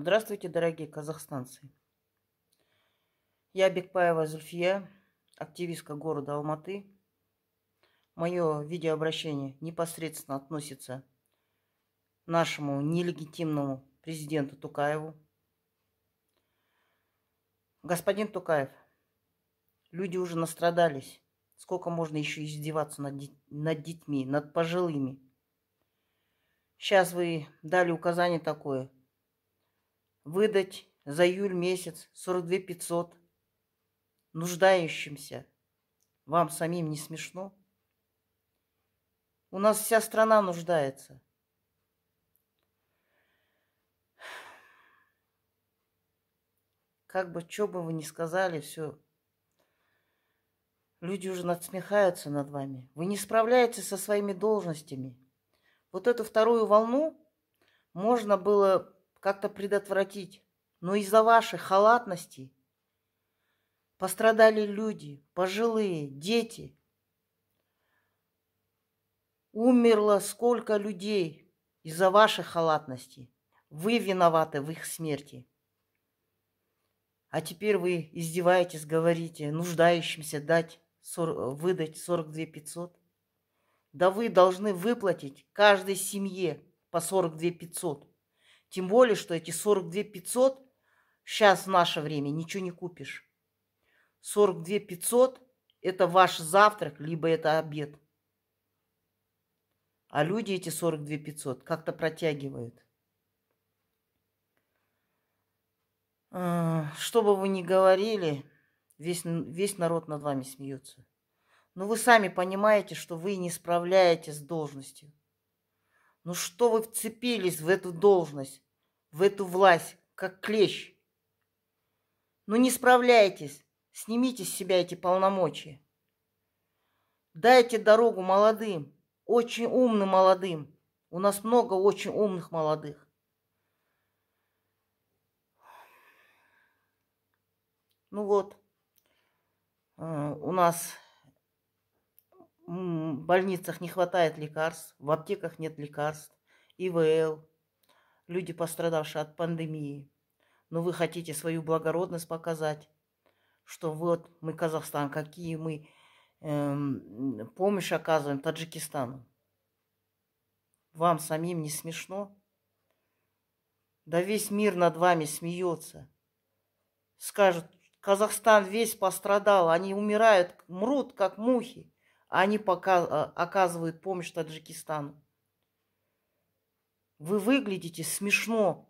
Здравствуйте, дорогие казахстанцы. Я Бекпаева Зульфия, активистка города Алматы. Мое видеообращение непосредственно относится нашему нелегитимному президенту Тукаеву. Господин Тукаев, люди уже настрадались. Сколько можно еще издеваться над, над детьми, над пожилыми? Сейчас вы дали указание такое – выдать за июль месяц 42 500 нуждающимся. Вам самим не смешно? У нас вся страна нуждается. Как бы, что бы вы ни сказали, все. Люди уже надсмехаются над вами. Вы не справляетесь со своими должностями. Вот эту вторую волну можно было как-то предотвратить. Но из-за вашей халатности пострадали люди, пожилые, дети. Умерло сколько людей из-за вашей халатности. Вы виноваты в их смерти. А теперь вы издеваетесь, говорите, нуждающимся дать, 40, выдать 42 500. Да вы должны выплатить каждой семье по 42 500. Тем более, что эти 42 500 сейчас в наше время ничего не купишь. 42 500 – это ваш завтрак, либо это обед. А люди эти 42 500 как-то протягивают. А, что бы вы ни говорили, весь, весь народ над вами смеется. Но вы сами понимаете, что вы не справляетесь с должностью. Ну что вы вцепились в эту должность, в эту власть, как клещ? Ну не справляйтесь, снимите с себя эти полномочия. Дайте дорогу молодым, очень умным молодым. У нас много очень умных молодых. Ну вот, э, у нас больницах не хватает лекарств, в аптеках нет лекарств, ИВЛ, люди, пострадавшие от пандемии. Но вы хотите свою благородность показать, что вот мы Казахстан, какие мы эм, помощь оказываем Таджикистану. Вам самим не смешно? Да весь мир над вами смеется. Скажут, Казахстан весь пострадал, они умирают, мрут, как мухи они пока, а, оказывают помощь Таджикистану. Вы выглядите смешно.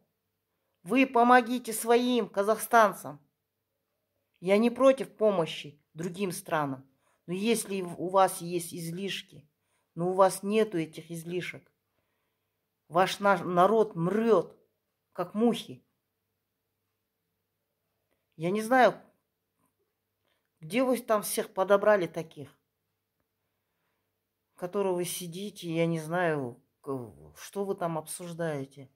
Вы помогите своим казахстанцам. Я не против помощи другим странам. Но если у вас есть излишки, но у вас нету этих излишек, ваш народ мрет, как мухи. Я не знаю, где вы там всех подобрали таких? которого вы сидите, я не знаю, что вы там обсуждаете.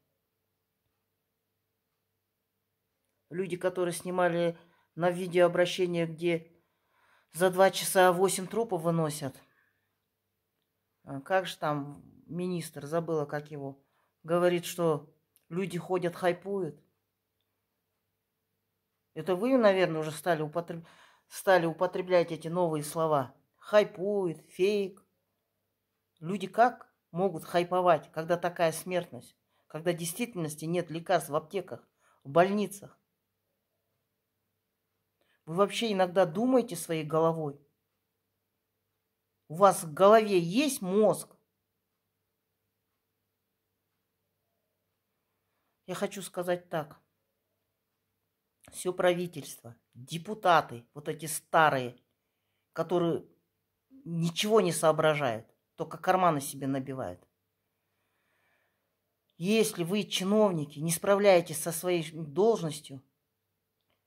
Люди, которые снимали на видео обращение, где за два часа восемь трупов выносят. А как же там министр, забыла, как его, говорит, что люди ходят, хайпуют. Это вы, наверное, уже стали, употреб... стали употреблять эти новые слова. Хайпует, фейк. Люди как могут хайповать, когда такая смертность, когда в действительности нет лекарств в аптеках, в больницах? Вы вообще иногда думаете своей головой? У вас в голове есть мозг? Я хочу сказать так. Все правительство, депутаты, вот эти старые, которые ничего не соображают, только карманы себе набивает. Если вы, чиновники, не справляетесь со своей должностью,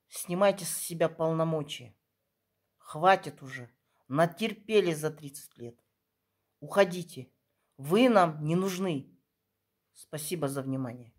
снимайте с себя полномочия. Хватит уже. Натерпели за 30 лет. Уходите. Вы нам не нужны. Спасибо за внимание.